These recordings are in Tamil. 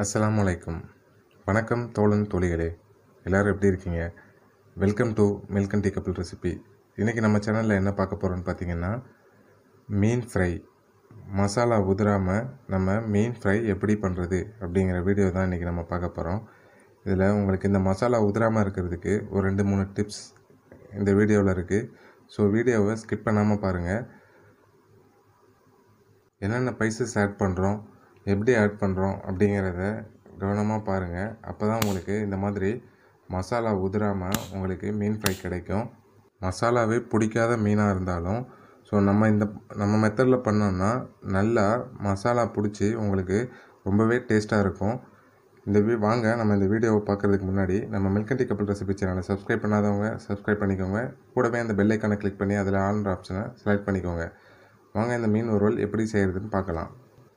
அஸ்லாம் வலைக்கம் வணக்கம் தோழன் தோழிகளே எல்லோரும் எப்படி இருக்கீங்க welcome to milk and tea couple recipe இன்றைக்கி நம்ம சேனலில் என்ன பார்க்க போகிறோன்னு பார்த்தீங்கன்னா மீன் ஃப்ரை மசாலா உதிராமல் நம்ம மீன் ஃப்ரை எப்படி பண்ணுறது அப்படிங்கிற வீடியோ தான் இன்றைக்கி நம்ம பார்க்க போகிறோம் இதில் உங்களுக்கு இந்த மசாலா உதிராமல் இருக்கிறதுக்கு ஒரு ரெண்டு மூணு டிப்ஸ் இந்த வீடியோவில் இருக்குது ஸோ வீடியோவை ஸ்கிப் பண்ணாமல் பாருங்கள் என்னென்ன பைசஸ் ஆட் பண்ணுறோம் எப்படி ஆட் பண்ணுறோம் அப்படிங்கிறத கவனமாக பாருங்கள் அப்போ தான் உங்களுக்கு இந்த மாதிரி மசாலா உதிராமல் உங்களுக்கு மீன் ஃப்ரை கிடைக்கும் மசாலாவே பிடிக்காத மீனாக இருந்தாலும் ஸோ நம்ம இந்த நம்ம மெத்தடில் பண்ணோம்னா நல்லா மசாலா பிடிச்சி உங்களுக்கு ரொம்பவே டேஸ்ட்டாக இருக்கும் இந்த வீ வாங்க நம்ம இந்த வீடியோவை பார்க்குறதுக்கு முன்னாடி நம்ம மில்கண்டி கப்பல் ரெசிபி சேனலை சப்ஸ்கிரைப் பண்ணாதவங்க சப்ஸ்கிரைப் பண்ணிக்கோங்க கூடவே அந்த பெல்லைக்கானை கிளிக் பண்ணி அதில் ஆன்ற ஆப்ஷனை செலக்ட் பண்ணிக்கோங்க வாங்க இந்த மீன் உருவல் எப்படி செய்கிறதுன்னு பார்க்கலாம்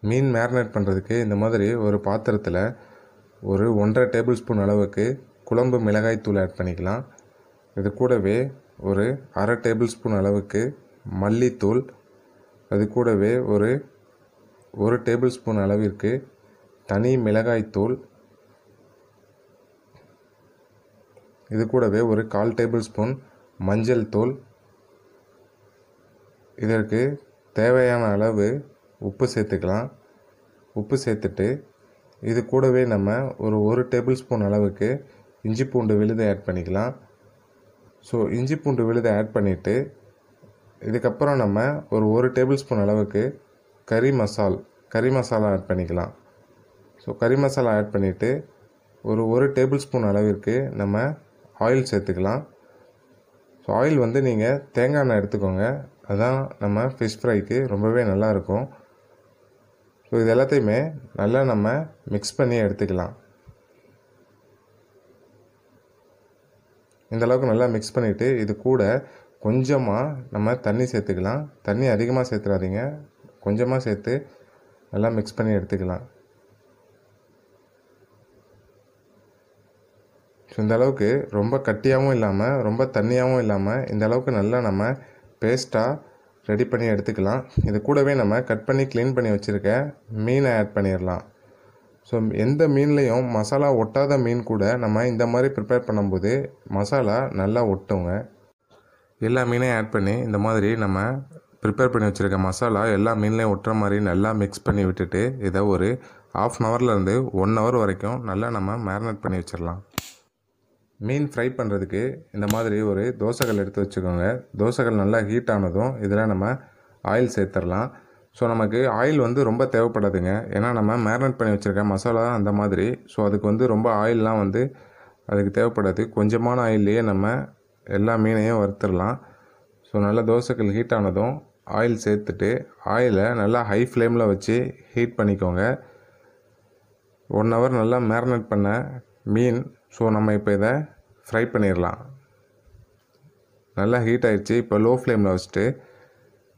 மீன் மேரினேட் பண்ணுறதுக்கு இந்த மாதிரி ஒரு பாத்திரத்தில் ஒரு ஒன்றரை டேபிள் ஸ்பூன் அளவுக்கு குழம்பு மிளகாய் தூள் ஆட் பண்ணிக்கலாம் இது கூடவே ஒரு அரை டேபிள் ஸ்பூன் அளவுக்கு மல்லித்தூள் அது கூடவே ஒரு ஒரு டேபிள் ஸ்பூன் அளவிற்கு தனி மிளகாய்த்தூள் இது கூடவே ஒரு கால் டேபிள் ஸ்பூன் மஞ்சள் தூள் இதற்கு தேவையான அளவு உப்பு சேர்த்துக்கலாம் உப்பு சேர்த்துட்டு இது கூடவே நம்ம ஒரு ஒரு டேபிள் ஸ்பூன் அளவுக்கு இஞ்சி பூண்டு விழுதை ஆட் பண்ணிக்கலாம் ஸோ இஞ்சி பூண்டு விழுதை ஆட் பண்ணிவிட்டு இதுக்கப்புறம் நம்ம ஒரு ஒரு டேபிள் ஸ்பூன் அளவுக்கு கறி மசால் கறி மசாலா ஆட் பண்ணிக்கலாம் ஸோ கறி மசாலா ஆட் பண்ணிவிட்டு ஒரு ஒரு டேபிள் ஸ்பூன் அளவிற்கு நம்ம ஆயில் சேர்த்துக்கலாம் ஸோ ஆயில் வந்து நீங்கள் தேங்காய் எண்ணெய் எடுத்துக்கோங்க அதுதான் நம்ம ஃபிஷ் ஃப்ரைக்கு ரொம்பவே நல்லாயிருக்கும் ஸோ இது எல்லாத்தையுமே நல்லா நம்ம மிக்ஸ் பண்ணி எடுத்துக்கலாம் இந்த அளவுக்கு நல்லா மிக்ஸ் பண்ணிவிட்டு இது கூட கொஞ்சமாக நம்ம தண்ணி சேர்த்துக்கலாம் தண்ணி அதிகமாக சேர்த்துடாதீங்க கொஞ்சமாக சேர்த்து நல்லா மிக்ஸ் பண்ணி எடுத்துக்கலாம் ஸோ இந்த அளவுக்கு ரொம்ப கட்டியாகவும் இல்லாமல் ரொம்ப தண்ணியாகவும் இல்லாமல் இந்த அளவுக்கு நல்லா நம்ம பேஸ்ட்டாக ரெடி பண்ணி எடுத்துக்கலாம் இது கூடவே நம்ம கட் பண்ணி க்ளீன் பண்ணி வச்சுருக்க மீனை ஆட் பண்ணிடலாம் ஸோ எந்த மீன்லேயும் மசாலா ஒட்டாத மீன் கூட நம்ம இந்த மாதிரி ப்ரிப்பேர் பண்ணும்போது மசாலா நல்லா ஒட்டுங்க எல்லா மீனையும் ஆட் பண்ணி இந்த மாதிரி நம்ம ப்ரிப்பேர் பண்ணி வச்சுருக்க மசாலா எல்லா மீன்லேயும் ஒட்டுற மாதிரி நல்லா மிக்ஸ் பண்ணி விட்டுட்டு இதை ஒரு ஹாஃப் அன் ஹவர்லேருந்து ஒன் ஹவர் வரைக்கும் நல்லா நம்ம மேரினேட் பண்ணி வச்சிடலாம் மீன் ஃப்ரை பண்ணுறதுக்கு இந்த மாதிரி ஒரு தோசைகள் எடுத்து வச்சுக்கோங்க தோசைகள் நல்லா ஹீட் ஆனதும் இதில் நம்ம ஆயில் சேர்த்துடலாம் ஸோ நமக்கு ஆயில் வந்து ரொம்ப தேவைப்படாதுங்க ஏன்னா நம்ம மேரினேட் பண்ணி வச்சுருக்க மசாலா அந்த மாதிரி ஸோ அதுக்கு வந்து ரொம்ப ஆயிலெலாம் வந்து அதுக்கு தேவைப்படாது கொஞ்சமான ஆயில்லையே நம்ம எல்லா மீனையும் வறுத்துடலாம் ஸோ நல்லா தோசைகள் ஹீட் ஆனதும் ஆயில் சேர்த்துட்டு ஆயிலை நல்லா ஹை ஃப்ளேமில் வச்சு ஹீட் பண்ணிக்கோங்க ஒன் ஹவர் நல்லா மேரினேட் பண்ண மீன் ஸோ நம்ம இப்போ இதை ஃப்ரை பண்ணிடலாம் நல்லா ஹீட் ஆகிடுச்சு இப்போ லோ ஃப்ளேமில் வச்சுட்டு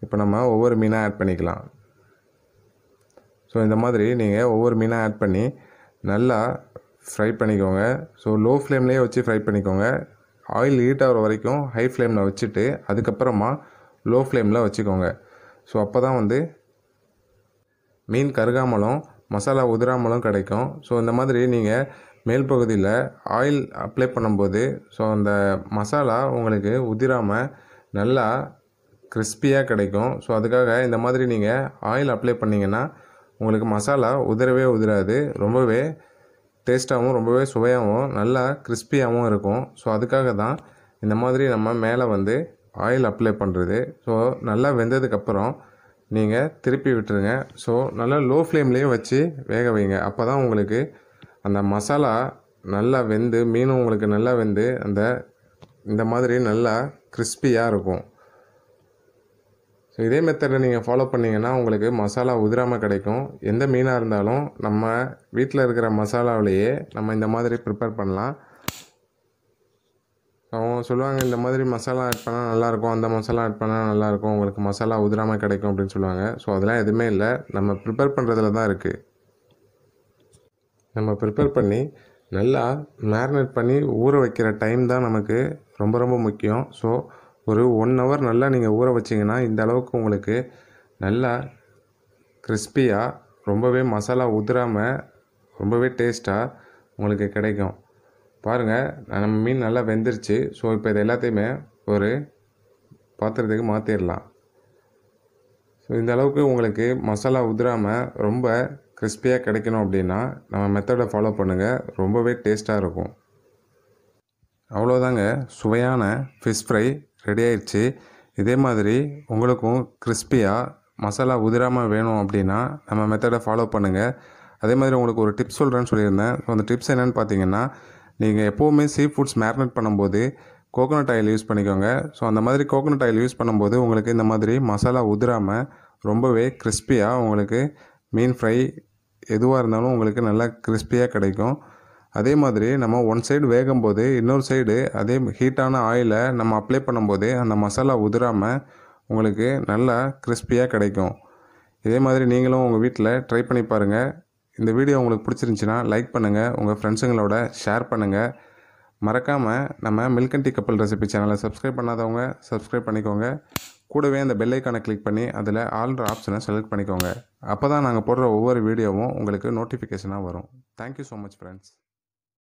இப்போ நம்ம ஒவ்வொரு மீனாக ஆட் பண்ணிக்கலாம் ஸோ இந்த மாதிரி நீங்கள் ஒவ்வொரு மீனாக ஆட் பண்ணி நல்லா ஃப்ரை பண்ணிக்கோங்க ஸோ லோ ஃப்ளேம்லேயே வச்சு ஃப்ரை பண்ணிக்கோங்க ஆயில் ஹீட் ஆகிற வரைக்கும் ஹை ஃப்ளேமில் வச்சுட்டு அதுக்கப்புறமா லோ ஃப்ளேமில் வச்சுக்கோங்க ஸோ அப்போ தான் வந்து மீன் கருகாமலும் மசாலா உதிராமலும் கிடைக்கும் ஸோ இந்த மாதிரி நீங்கள் மேல் பகுதியில் ஆயில் அப்ளை பண்ணும்போது ஸோ அந்த மசாலா உங்களுக்கு உதிராமல் நல்லா கிறிஸ்பியாக கிடைக்கும் ஸோ அதுக்காக இந்த மாதிரி நீங்கள் ஆயில் அப்ளை பண்ணிங்கன்னா உங்களுக்கு மசாலா உதிரவே உதிராது ரொம்பவே டேஸ்ட்டாகவும் ரொம்பவே சுவையாகவும் நல்லா கிறிஸ்பியாகவும் இருக்கும் ஸோ அதுக்காக தான் இந்த மாதிரி நம்ம மேலே வந்து ஆயில் அப்ளை பண்ணுறது ஸோ நல்லா வெந்ததுக்கப்புறம் நீங்கள் திருப்பி விட்டுருங்க ஸோ நல்லா லோ ஃப்ளேம்லேயும் வச்சு வேக வைங்க அப்போ தான் உங்களுக்கு அந்த மசாலா நல்லா வெந்து மீனும் உங்களுக்கு நல்லா வெந்து அந்த இந்த மாதிரி நல்லா கிறிஸ்பியாக இருக்கும் ஸோ இதே மெத்தடை நீங்கள் ஃபாலோ பண்ணிங்கன்னா உங்களுக்கு மசாலா உதிராமல் கிடைக்கும் எந்த மீனாக இருந்தாலும் நம்ம வீட்டில் இருக்கிற மசாலாவிலேயே நம்ம இந்த மாதிரி ப்ரிப்பேர் பண்ணலாம் அவங்க சொல்லுவாங்க இந்த மாதிரி மசாலா ஆட் பண்ணால் நல்லாயிருக்கும் அந்த மசாலா ஆட் பண்ணால் நல்லாயிருக்கும் உங்களுக்கு மசாலா உதிராமல் கிடைக்கும் அப்படின்னு சொல்லுவாங்க ஸோ அதெல்லாம் எதுவுமே இல்லை நம்ம ப்ரிப்பேர் பண்ணுறதுல தான் இருக்குது நம்ம ப்ரிப்பேர் பண்ணி நல்லா மேரினேட் பண்ணி ஊற வைக்கிற டைம் தான் நமக்கு ரொம்ப ரொம்ப முக்கியம் ஸோ ஒரு ஒன் ஹவர் நல்லா நீங்கள் ஊற வச்சிங்கன்னா இந்த அளவுக்கு உங்களுக்கு நல்லா கிறிஸ்பியாக ரொம்பவே மசாலா உதிராமல் ரொம்பவே டேஸ்ட்டாக உங்களுக்கு கிடைக்கும் பாருங்கள் நம்ம மீன் நல்லா வெந்துருச்சு ஸோ இப்போ இது எல்லாத்தையுமே ஒரு பாத்திரத்துக்கு மாற்றிடலாம் ஸோ இந்த அளவுக்கு உங்களுக்கு மசாலா உதிராமல் ரொம்ப கிறிஸ்பியாக கிடைக்கணும் அப்படின்னா நம்ம மெத்தடை ஃபாலோ பண்ணுங்கள் ரொம்பவே டேஸ்ட்டாக இருக்கும் அவ்வளோதாங்க சுவையான ஃபிஷ் ஃப்ரை ரெடி ஆயிடுச்சு இதே மாதிரி உங்களுக்கும் கிறிஸ்பியாக மசாலா உதிராமல் வேணும் அப்படின்னா நம்ம மெத்தடை ஃபாலோ பண்ணுங்கள் அதே மாதிரி உங்களுக்கு ஒரு டிப்ஸ் சொல்கிறேன்னு சொல்லியிருந்தேன் ஸோ அந்த டிப்ஸ் என்னென்னு பார்த்தீங்கன்னா நீங்கள் எப்போவுமே சீ ஃபுட்ஸ் மேரினேட் பண்ணும்போது கோகோனட் ஆயில் யூஸ் பண்ணிக்கோங்க ஸோ அந்த மாதிரி கோகோனட் ஆயில் யூஸ் பண்ணும்போது உங்களுக்கு இந்த மாதிரி மசாலா உதிராமல் ரொம்பவே கிறிஸ்பியாக உங்களுக்கு மீன் ஃப்ரை எதுவாக இருந்தாலும் உங்களுக்கு நல்லா கிறிஸ்பியாக கிடைக்கும் அதே மாதிரி நம்ம ஒன் சைடு வேகும் போது இன்னொரு சைடு அதே ஹீட்டான ஆயிலை நம்ம அப்ளை பண்ணும்போது அந்த மசாலா உதிராமல் உங்களுக்கு நல்லா கிறிஸ்பியாக கிடைக்கும் இதே மாதிரி நீங்களும் உங்கள் வீட்டில் ட்ரை பண்ணி பாருங்கள் இந்த வீடியோ உங்களுக்கு பிடிச்சிருந்துச்சின்னா லைக் பண்ணுங்கள் உங்கள் ஃப்ரெண்ட்ஸுங்களோட ஷேர் பண்ணுங்கள் மறக்காமல் நம்ம milk and tea couple recipe சேனலை சப்ஸ்கிரைப் பண்ணாதவங்க சப்ஸ்கிரைப் பண்ணிக்கோங்க கூடவே அந்த பெல்லைக்கானை கிளிக் பண்ணி அதில் ஆல்ன்ற ஆப்ஷனை செலக்ட் பண்ணிக்கோங்க அப்போ தான் நாங்கள் போடுற ஒவ்வொரு வீடியோவும் உங்களுக்கு நோட்டிஃபிகேஷனாக வரும் தேங்க்யூ ஸோ மச் ஃப்ரெண்ட்ஸ்